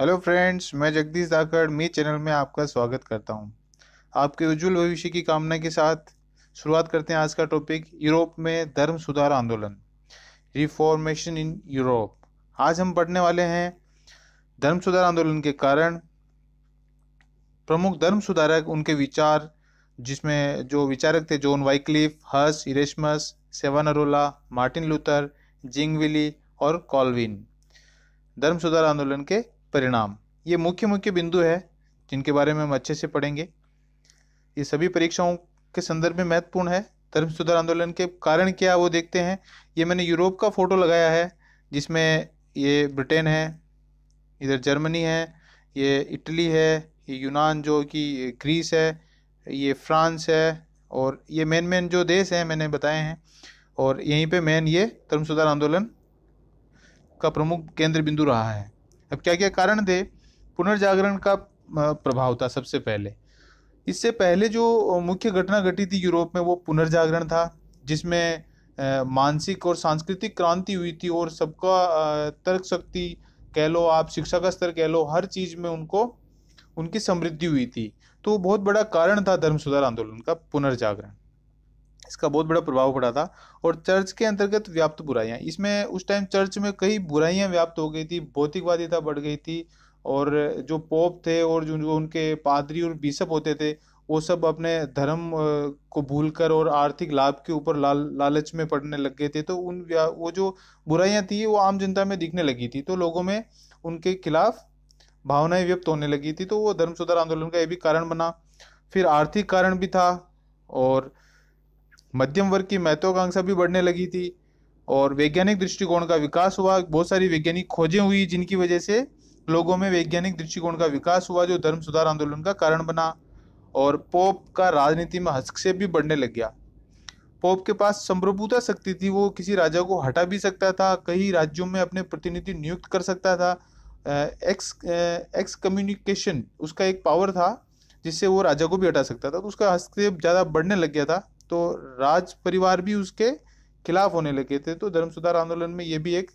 Hello friends मैं जगदीश धाकड़ मेरे channel में आपका स्वागत करता हूं। आपके उज्जवल भविष्य की कामना के साथ शुरुआत करते हैं आज का टॉपिक यूरोप में धर्म सुधार आंदोलन रिफॉर्मेशन इन यूरोप आज हम पढ़ने वाले हैं धर्म सुधार आंदोलन के कारण प्रमुख धर्म सुधारक उनके विचार जिसमें जो विचारक थे John Wycliffe Hus Erasmus Savonarola Martin Luther Zwingli और कॉलविन धर्म सुधार आंदोलन के परिणाम ये मुख्य मुख्य बिंदु है जिनके बारे में हम अच्छे से पढ़ेंगे ये सभी परीक्षाओं के संदर्भ में महत्वपूर्ण है धर्म सुधार आंदोलन के कारण क्या वो देखते हैं ये मैंने यूरोप का फोटो लगाया है जिसमें ये ब्रिटेन है इधर जर्मनी है ये इटली है ये यूनान जो कि ग्रीस है ये फ्रांस है और ये मेन मेन जो देश हैं मैंने बताए हैं और यहीं पे मेन ये धर्म सुधार आंदोलन का प्रमुख केंद्र बिंदु रहा है अब क्या क्या कारण थे पुनर्जागरण का प्रभाव था सबसे पहले इससे पहले जो मुख्य घटना घटी थी यूरोप में वो पुनर्जागरण था जिसमें मानसिक और सांस्कृतिक क्रांति हुई थी और सबका तर्क शक्ति कह लो आप शिक्षा का स्तर कह लो हर चीज़ में उनको उनकी समृद्धि हुई थी तो बहुत बड़ा कारण था धर्म सुधार आंदोलन का पुनर्जागरण इसका बहुत बड़ा प्रभाव पड़ा था और चर्च के अंतर्गत व्याप्त बुराइयाँ इसमें उस टाइम चर्च में कई बुराइयाँ व्याप्त हो गई थी भौतिकवादिता बढ़ गई थी और जो पोप थे और जो, जो उनके पादरी और बिशप होते थे वो सब अपने धर्म को भूलकर और आर्थिक लाभ के ऊपर लाल लालच में पड़ने लग गए थे तो उन वो जो बुराइयां थी वो आम जनता में दिखने लगी थी तो लोगों में उनके खिलाफ भावनाएं व्यक्त होने लगी थी तो वो धर्म सुधार आंदोलन का ये भी कारण बना फिर आर्थिक कारण भी था और मध्यम वर्ग की महत्वाकांक्षा भी बढ़ने लगी थी और वैज्ञानिक दृष्टिकोण का विकास हुआ बहुत सारी वैज्ञानिक खोजें हुई जिनकी वजह से लोगों में वैज्ञानिक दृष्टिकोण का विकास हुआ जो धर्म सुधार आंदोलन का कारण बना और पोप का राजनीति में हस्तक्षेप भी बढ़ने लग गया पोप के पास संप्रभुता शक्ति थी वो किसी राजा को हटा भी सकता था कई राज्यों में अपने प्रतिनिधि नियुक्त कर सकता था एक्स एक्स कम्युनिकेशन उसका एक पावर था जिससे वो राजा को भी हटा सकता था तो उसका हस्तक्षेप ज़्यादा बढ़ने लग गया था तो राज परिवार भी उसके खिलाफ होने लगे थे तो धर्म सुधार आंदोलन में ये भी एक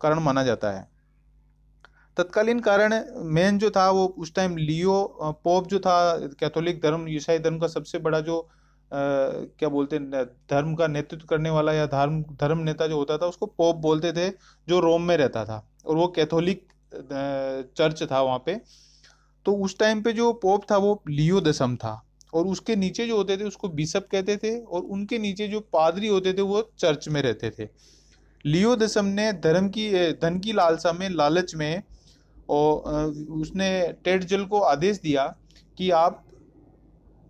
कारण माना जाता है तत्कालीन कारण मेन जो था वो उस टाइम लियो पोप जो था कैथोलिक धर्म ईसाई धर्म का सबसे बड़ा जो आ, क्या बोलते हैं धर्म का नेतृत्व करने वाला या धर्म धर्म नेता जो होता था उसको पोप बोलते थे जो रोम में रहता था और वो कैथोलिक चर्च था वहाँ पे तो उस टाइम पे जो पोप था वो लियो दसम था और उसके नीचे जो होते थे उसको बिशप कहते थे और उनके नीचे जो पादरी होते थे वो चर्च में रहते थे लियो दसम ने धर्म की धन की लालसा में लालच में और उसने टेडजल को आदेश दिया कि आप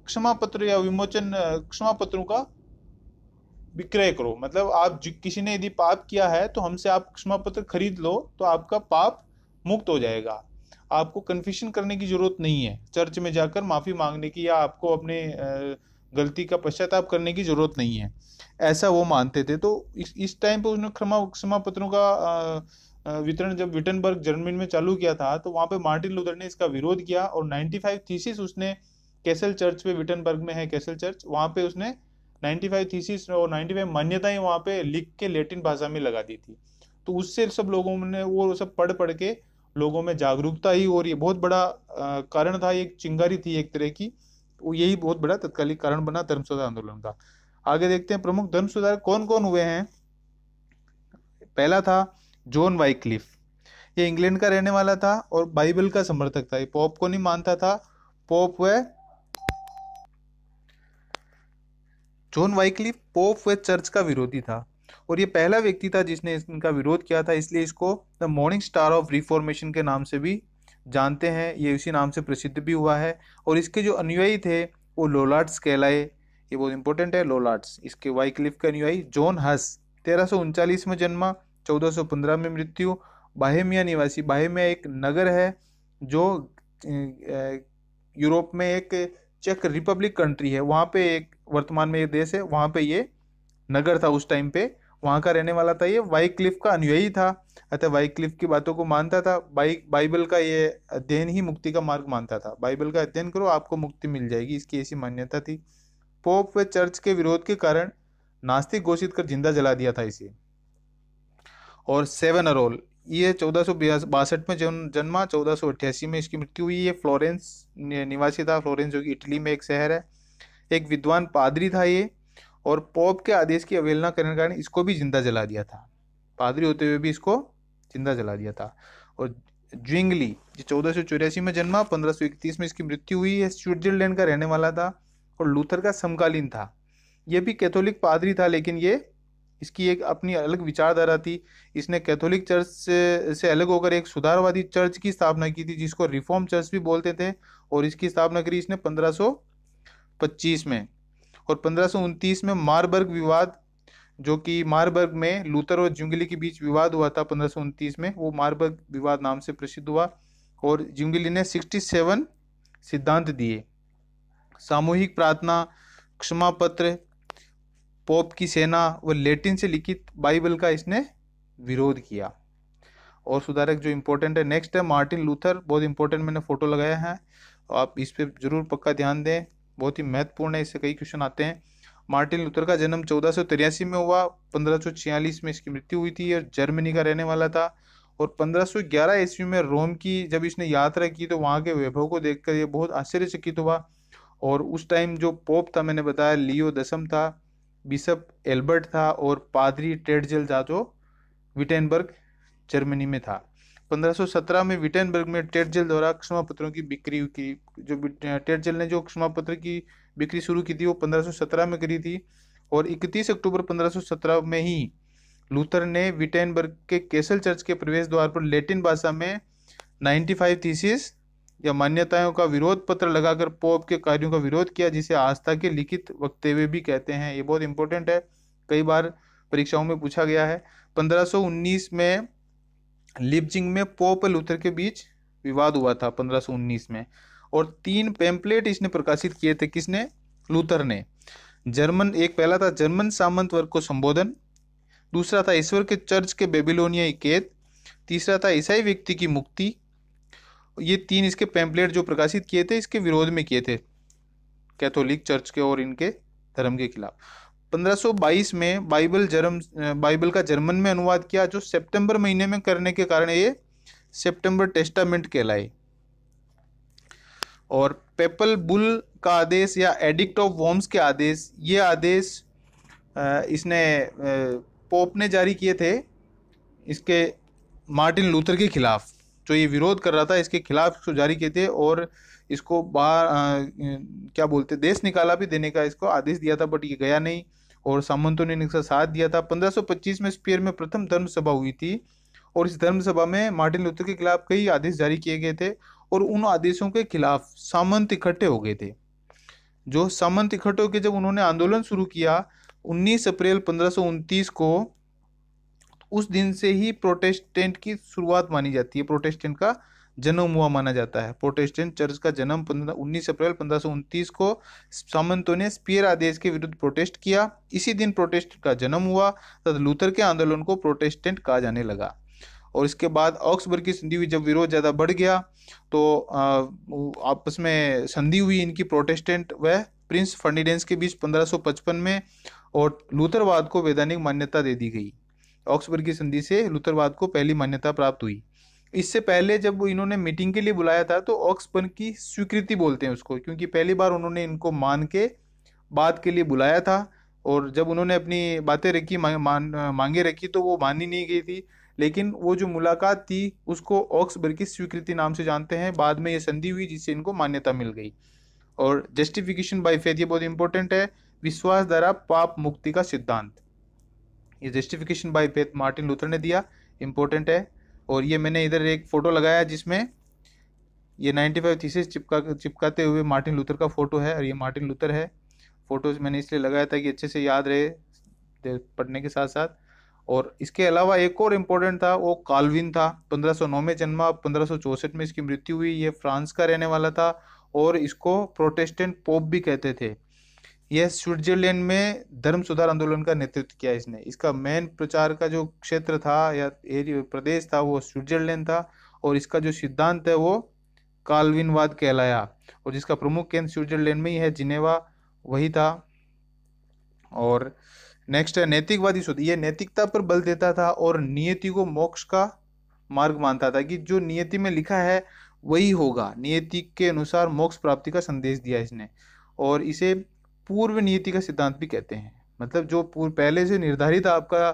क्षमा पत्र या विमोचन क्षमा पत्रों का विक्रय करो मतलब आप किसी ने यदि पाप किया है तो हमसे आप क्षमा पत्र खरीद लो तो आपका पाप मुक्त हो जाएगा आपको कन्फ्यूशन करने की ज़रूरत नहीं है चर्च में जाकर माफ़ी मांगने की या आपको अपने गलती का पश्चाताप करने की ज़रूरत नहीं है ऐसा वो मानते थे तो इस इस टाइम पे उसने क्षमा क्षमा पत्रों का वितरण जब विटनबर्ग जर्मनी में चालू किया था तो वहाँ पे मार्टिन लूथर ने इसका विरोध किया और 95 थीसिस उसने कैसल चर्च पे विटनबर्ग में है कैसल चर्च वहाँ पे उसने 95 थीसिस और 95 मान्यताएं वहाँ पे लिख के लेटिन भाषा में लगा दी थी तो उससे सब लोगों ने वो सब पढ़ पढ़ के लोगों में जागरूकता ही और ये बहुत बड़ा कारण था एक चिंगारी थी एक तरह की वो यही बहुत बड़ा तत्कालिक कारण बना धर्म सुधार आंदोलन का आगे देखते हैं प्रमुख धर्म सुधार कौन कौन हुए हैं पहला था जॉन वाइक्लिफ ये इंग्लैंड का रहने वाला था और बाइबल का समर्थक था ये पोप को नहीं मानता था पोप वह जॉन वाइक्लिफ पोप व चर्च का विरोधी था और ये पहला व्यक्ति था जिसने इनका विरोध किया था इसलिए इसको the morning star of reformation के नाम से भी जानते हैं ये इसी नाम से प्रसिद्ध भी हुआ है और इसके जो अनुयायी थे वो लोलार्ड्स कहलाए ये बहुत इंपॉर्टेंट है लोलार्ड्स इसके वाइक्लिफ के अनुयायी जॉन हस तेरह में जन्मा चौदह में मृत्यु बाहेमिया निवासी बाहेमिया एक नगर है जो यूरोप में एक चेक रिपब्लिक कंट्री है वहाँ पे एक वर्तमान में ये देश है वहाँ पे ये नगर था उस टाइम पे वहाँ का रहने वाला था ये वाई क्लिफ का अनुयायी था अतः वाई क्लिफ की बातों को मानता था बाइक बाइबल का ये अध्ययन ही मुक्ति का मार्ग मानता था बाइबल का अध्ययन करो आपको मुक्ति मिल जाएगी इसकी ऐसी मान्यता थी पोप व चर्च के विरोध के कारण नास्तिक घोषित कर जिंदा जला दिया था इसे और सेवन अरोल ये चौदह सौ बासठ में जन्मा चौदह सौ में इसकी मृत्यु हुई ये फ्लोरेंस निवासी था फ्लोरेंस जो कि इटली में एक शहर है एक विद्वान पादरी था ये और पोप के आदेश की अवहेलना करने के कारण इसको भी जिंदा जला दिया था पादरी होते हुए भी इसको जिंदा जला दिया था और ज्विंगली जो चौदह सौ चौरासी में जन्मा पंद्रह इकतीस में इसकी मृत्यु हुई है स्विट्जरलैंड का रहने वाला था और लूथर का समकालीन था यह भी कैथोलिक पादरी था लेकिन ये इसकी एक अपनी अलग विचारधारा थी इसने कैथोलिक चर्च से, से अलग होकर एक सुधारवादी चर्च की स्थापना की थी जिसको रिफॉर्म चर्च भी बोलते थे और इसकी स्थापना करी इसने 1525 में और पंद्रह में मारबर्ग विवाद जो कि मारबर्ग में लूथर और जुंगली के बीच विवाद हुआ था पंद्रह में वो मारबर्ग विवाद नाम से प्रसिद्ध हुआ और जुंगली ने 67 सिद्धांत दिए सामूहिक प्रार्थना क्षमा पत्र पोप की सेना व लेटिन से लिखित बाइबल का इसने विरोध किया और सुधारक जो इम्पोर्टेंट है नेक्स्ट है मार्टिन लूथर बहुत इंपॉर्टेंट मैंने फोटो लगाया है आप इस पर जरूर पक्का ध्यान दें बहुत ही महत्वपूर्ण है इससे कई क्वेश्चन आते हैं मार्टिन लूथर का जन्म चौदह में हुआ पंद्रह में इसकी मृत्यु हुई थी और जर्मनी का रहने वाला था और 1511 सौ ईस्वी में रोम की जब इसने यात्रा की तो वहाँ के वैभव को देखकर ये बहुत आश्चर्यचकित हुआ और उस टाइम जो पोप था मैंने बताया लियो दसम था बिशप एल्बर्ट था और पादरी टेडजेल था जो विटेनबर्ग जर्मनी में था 1517 में विटेनबर्ग में टेटजेल द्वारा क्षमा पत्रों की बिक्री की जो टेटजेल ने जो क्षमा पत्र की बिक्री शुरू की थी वो 1517 में करी थी और 31 अक्टूबर 1517 में ही लूथर ने विटेनबर्ग के केसल चर्च के प्रवेश द्वार पर लेटिन भाषा में 95 फाइव थीसिस या मान्यताओं का विरोध पत्र लगाकर पोप के कार्यों का विरोध किया जिसे आस्था के लिखित वक्तव्य भी कहते हैं ये बहुत इंपॉर्टेंट है कई बार परीक्षाओं में पूछा गया है 1519 में लिपजिंग में पोप लूथर के बीच विवाद हुआ था 1519 में और तीन पेम्पलेट इसने प्रकाशित किए थे किसने लूथर ने जर्मन एक पहला था जर्मन सामंत वर्ग को संबोधन दूसरा था ईश्वर के चर्च के बेबीलोनियाई कैद तीसरा था ईसाई व्यक्ति की मुक्ति ये तीन इसके पेम्पलेट जो प्रकाशित किए थे इसके विरोध में किए थे कैथोलिक चर्च के और इनके धर्म के खिलाफ 1522 में बाइबल जर्म बाइबल का जर्मन में अनुवाद किया जो सितंबर महीने में करने के कारण ये सितंबर टेस्टामेंट कहलाए और पेपल बुल का आदेश या एडिक्ट ऑफ वॉम्स के आदेश ये आदेश इसने पोप ने जारी किए थे इसके मार्टिन लूथर के खिलाफ जो ये विरोध कर रहा था इसके खिलाफ इसको जारी किए थे और इसको बाहर क्या बोलते देश निकाला भी देने का इसको आदेश दिया था बट ये गया नहीं और सामंतों ने इनका साथ दिया था 1525 में स्पेयर में प्रथम धर्म सभा हुई थी और इस धर्म सभा में मार्टिन लूथर के खिलाफ कई आदेश जारी किए गए थे और उन आदेशों के खिलाफ सामंत इकट्ठे हो गए थे जो सामंत इकट्ठे होकर जब उन्होंने आंदोलन शुरू किया 19 अप्रैल पंद्रह को उस दिन से ही प्रोटेस्टेंट की शुरुआत मानी जाती है प्रोटेस्टेंट का जन्म हुआ माना जाता है प्रोटेस्टेंट चर्च का जन्म उन्नीस अप्रैल पंद्रह को सामंतों ने स्पीयर आदेश के विरुद्ध प्रोटेस्ट किया इसी दिन प्रोटेस्ट का जन्म हुआ तथा लूथर के आंदोलन को प्रोटेस्टेंट कहा जाने लगा और इसके बाद ऑक्सबर्ग की संधि हुई जब विरोध ज़्यादा बढ़ गया तो आपस में संधि हुई इनकी प्रोटेस्टेंट व प्रिंस फर्निडेंस के बीच 1555 में और लूथरवाद को वैधानिक मान्यता दे दी गई ऑक्सबर्ग की संधि से लूथरवाद को पहली मान्यता प्राप्त हुई इससे पहले जब वो इन्होंने मीटिंग के लिए बुलाया था तो ऑक्सपन की स्वीकृति बोलते हैं उसको क्योंकि पहली बार उन्होंने इनको मान के बात के लिए बुलाया था और जब उन्होंने अपनी बातें रखी मान, मांगे रखी तो वो मानी नहीं गई थी लेकिन वो जो मुलाकात थी उसको ऑक्सबर्ग की स्वीकृति नाम से जानते हैं बाद में ये संधि हुई जिससे इनको मान्यता मिल गई और जस्टिफिकेशन बाय फेथ ये बहुत इंपॉर्टेंट है विश्वास द्वारा पाप मुक्ति का सिद्धांत ये justification by faith Martin Luther ने दिया इंपॉर्टेंट है और ये मैंने इधर एक फ़ोटो लगाया जिसमें ये 95 फाइव थीसेस चिपका चिपकाते हुए मार्टिन लूथर का फ़ोटो है और ये मार्टिन लूथर है फ़ोटोज़ मैंने इसलिए लगाया था कि अच्छे से याद रहे पढ़ने के साथ साथ और इसके अलावा एक और इम्पोर्टेंट था वो कालविन था 1509 में जन्मा पंद्रह में इसकी मृत्यु हुई ये फ्रांस का रहने वाला था और इसको प्रोटेस्टेंट पोप भी कहते थे यह स्विट्जरलैंड में धर्म सुधार आंदोलन का नेतृत्व किया इसने इसका मेन प्रचार का जो क्षेत्र था या प्रदेश था वो स्विट्जरलैंड था और इसका जो सिद्धांत है वो काल्विनवाद कहलाया और जिसका प्रमुख केंद्र स्विट्जरलैंड में ही है जिनेवा वही था और नेक्स्ट है नैतिकवादी शोध यह नैतिकता पर बल देता था और नियति को मोक्ष का मार्ग मानता था कि जो नियति में लिखा है वही होगा नियति के अनुसार मोक्ष प्राप्ति का संदेश दिया इसने और इसे पूर्व नियति का सिद्धांत भी कहते हैं मतलब जो पूर्व पहले से निर्धारित आपका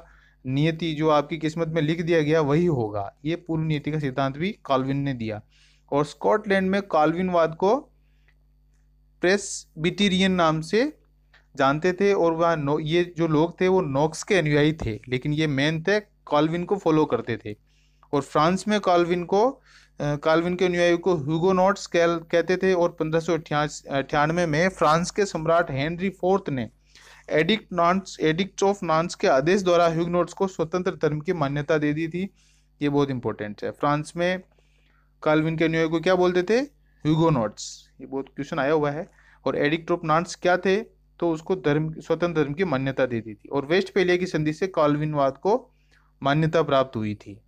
नियति जो आपकी किस्मत में लिख दिया गया वही होगा ये पूर्व नियति का सिद्धांत भी कॉलविन ने दिया और स्कॉटलैंड में कॉलविनवाद को प्रेस बिटीरियन नाम से जानते थे और वह ये जो लोग थे वो नॉक्स के अनुयायी थे लेकिन ये मेन थे कॉलविन को फॉलो करते थे और फ्रांस में कॉलविन को कालविन के अनुयायी को ह्यूगो नॉट्स कहते थे और पंद्रह सौ में फ्रांस के सम्राट हेनरी फोर्थ ने edict Nantes edict of Nantes के आदेश द्वारा ह्यूगनोट्स को स्वतंत्र धर्म की मान्यता दे दी थी ये बहुत इंपॉर्टेंट है फ्रांस में कालविन के अनुयायी को क्या बोलते थे ह्यूगो ह्यूगोनॉट्स ये बहुत क्वेश्चन आया हुआ है और एडिक्ट ऑफ नॉन्स क्या थे तो उसको धर्म स्वतंत्र धर्म की मान्यता दे दी थी और वेस्ट पेलिया की संधि से कालविनवाद को मान्यता प्राप्त हुई थी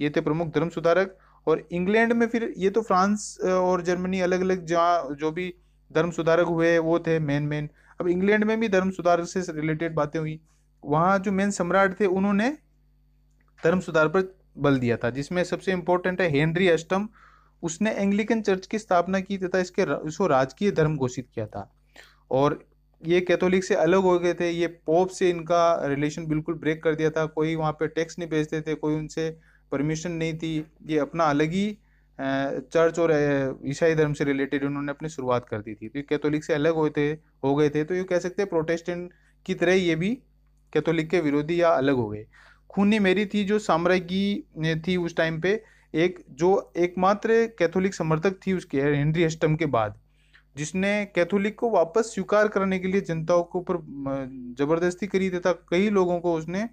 ये थे प्रमुख धर्म सुधारक और इंग्लैंड में फिर ये तो फ्रांस और जर्मनी अलग अलग जहाँ जो भी धर्म सुधारक हुए वो थे मेन मेन अब इंग्लैंड में भी धर्म सुधारक से रिलेटेड बातें हुई वहाँ जो मेन सम्राट थे उन्होंने धर्म सुधार पर बल दिया था जिसमें सबसे इम्पोर्टेंट है हेनरी अष्टम उसने एंग्लिकन चर्च की स्थापना की तथा इसके इसको राजकीय धर्म घोषित किया था और ये कैथोलिक से अलग हो गए थे ये पोप से इनका रिलेशन बिल्कुल ब्रेक कर दिया था कोई वहाँ पे टैक्स नहीं भेजते थे कोई उनसे परमिशन नहीं थी ये अपना अलग ही चर्च और ईसाई धर्म से रिलेटेड उन्होंने अपनी शुरुआत कर दी थी तो ये कैथोलिक से अलग होते हो गए थे तो ये कह सकते हैं प्रोटेस्टेंट की तरह ये भी कैथोलिक के विरोधी या अलग हो गए खूनी मेरी थी जो साम्राज्ञी थी उस टाइम पे एक जो एकमात्र कैथोलिक समर्थक थी उसके हेनरी अष्टम के बाद जिसने कैथोलिक को वापस स्वीकार करने के लिए जनताओं के ऊपर जबरदस्ती करी तथा कई लोगों को उसने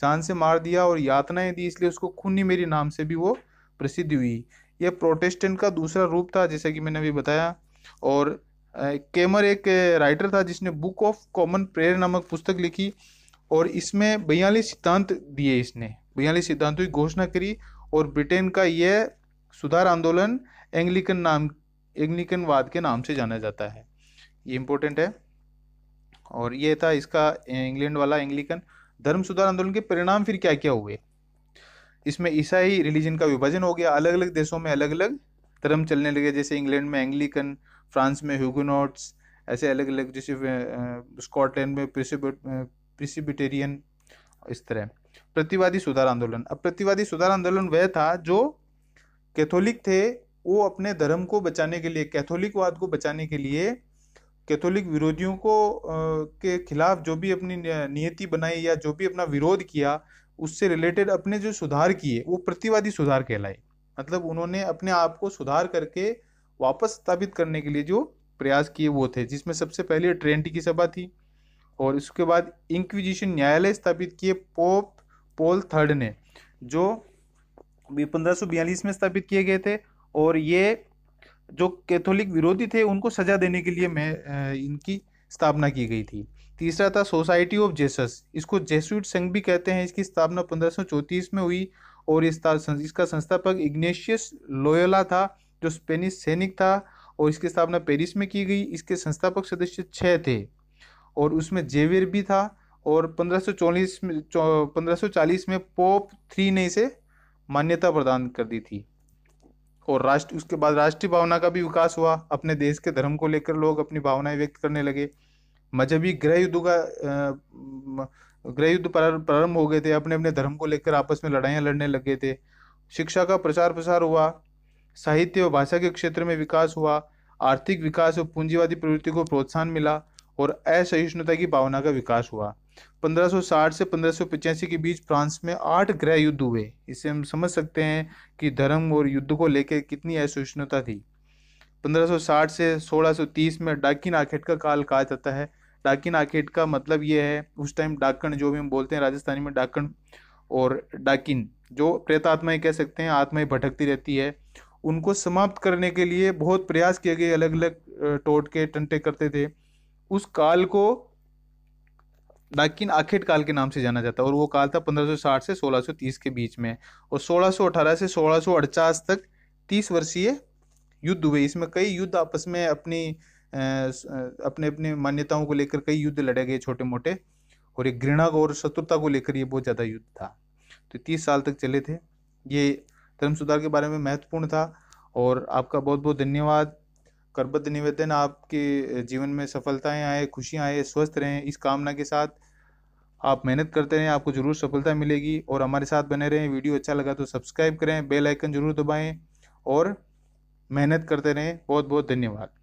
चांद से मार दिया और यातनाएं दी इसलिए उसको खूनी मेरी नाम से भी वो प्रसिद्ध हुई यह प्रोटेस्टेंट का दूसरा रूप था जैसा कि मैंने अभी बताया और केमर एक राइटर था जिसने बुक ऑफ कॉमन प्रेयर नामक पुस्तक लिखी और इसमें बयालीस सिद्धांत दिए इसने बयालीस सिद्धांतों की घोषणा करी और ब्रिटेन का यह सुधार आंदोलन एंग्लिकन नाम एंग्लिकन वाद के नाम से जाना जाता है ये इम्पोर्टेंट है और ये था इसका इंग्लैंड वाला एंग्लिकन धर्म सुधार आंदोलन के परिणाम फिर क्या क्या हुए इसमें ईसाई रिलीजन का विभाजन हो गया अलग अलग देशों में अलग अलग धर्म चलने लगे जैसे इंग्लैंड में एंग्लिकन फ्रांस में ह्यूगनोट्स ऐसे अलग अलग जैसे स्कॉटलैंड में प्रिसिबिटेरियन इस तरह प्रतिवादी सुधार आंदोलन अब प्रतिवादी सुधार आंदोलन वह था जो कैथोलिक थे वो अपने धर्म को बचाने के लिए कैथोलिकवाद को बचाने के लिए कैथोलिक विरोधियों को के खिलाफ जो भी अपनी नियति बनाई या जो भी अपना विरोध किया उससे रिलेटेड अपने जो सुधार किए वो प्रतिवादी सुधार कहलाए मतलब उन्होंने अपने आप को सुधार करके वापस स्थापित करने के लिए जो प्रयास किए वो थे जिसमें सबसे पहले ट्रेंट की सभा थी और उसके बाद इंक्विजिशन न्यायालय स्थापित किए पोप पोल थर्ड ने जो पंद्रह में स्थापित किए गए थे और ये जो कैथोलिक विरोधी थे उनको सजा देने के लिए मैं इनकी स्थापना की गई थी तीसरा था सोसाइटी ऑफ जेसस इसको जेसुइट संघ भी कहते हैं इसकी स्थापना पंद्रह में हुई और इसका संस्थापक इग्नेशियस लोयोला था जो स्पेनिश सैनिक था और इसकी स्थापना पेरिस में की गई इसके संस्थापक सदस्य छः थे और उसमें जेवियर भी था और पंद्रह सौ में 1540 में पोप थ्री ने इसे मान्यता प्रदान कर दी थी और राष्ट्र उसके बाद राष्ट्रीय भावना का भी विकास हुआ अपने देश के धर्म को लेकर लोग अपनी भावनाएं व्यक्त करने लगे मजहबी गृह युद्ध का गृह युद्ध प्रारंभ हो गए थे अपने अपने धर्म को लेकर आपस में लड़ाइयाँ लड़ने लगे थे शिक्षा का प्रचार प्रसार हुआ साहित्य और भाषा के क्षेत्र में विकास हुआ आर्थिक विकास और पूंजीवादी प्रवृत्ति को प्रोत्साहन मिला और असहिष्णुता की भावना का विकास हुआ 1560 से पंद्रह के बीच फ्रांस में आठ ग्रह युद्ध हुए इससे हम समझ सकते हैं कि धर्म और युद्ध को लेकर कितनी असहिष्णुता थी 1560 से 1630 में डाकिन आखेट का काल कहा जाता है डाकिन आखेट का मतलब यह है उस टाइम डाकण जो भी हम बोलते हैं राजस्थानी में डाकण और डाकिन जो प्रेतात्माएं कह सकते हैं आत्माएं भटकती रहती है उनको समाप्त करने के लिए बहुत प्रयास किए गए अलग अलग टोटके टंटे करते थे उस काल को डाकिन आखेट काल के नाम से जाना जाता है और वो काल था 1560 से 1630 के बीच में और 1618 से सोलह तक 30 वर्षीय युद्ध हुए इसमें कई युद्ध आपस में अपनी अपने अपने मान्यताओं को लेकर कई युद्ध लड़े गए छोटे मोटे और एक घृणा और शत्रुता को लेकर ये बहुत ज़्यादा युद्ध था तो तीस साल तक चले थे ये धर्म सुधार के बारे में महत्वपूर्ण था और आपका बहुत बहुत धन्यवाद करबद्ध निवेदन आपके जीवन में सफलताएं आए खुशियां आए स्वस्थ रहें इस कामना के साथ आप मेहनत करते रहें आपको ज़रूर सफलता मिलेगी और हमारे साथ बने रहें वीडियो अच्छा लगा तो सब्सक्राइब करें बेल आइकन ज़रूर दबाएं और मेहनत करते रहें बहुत बहुत धन्यवाद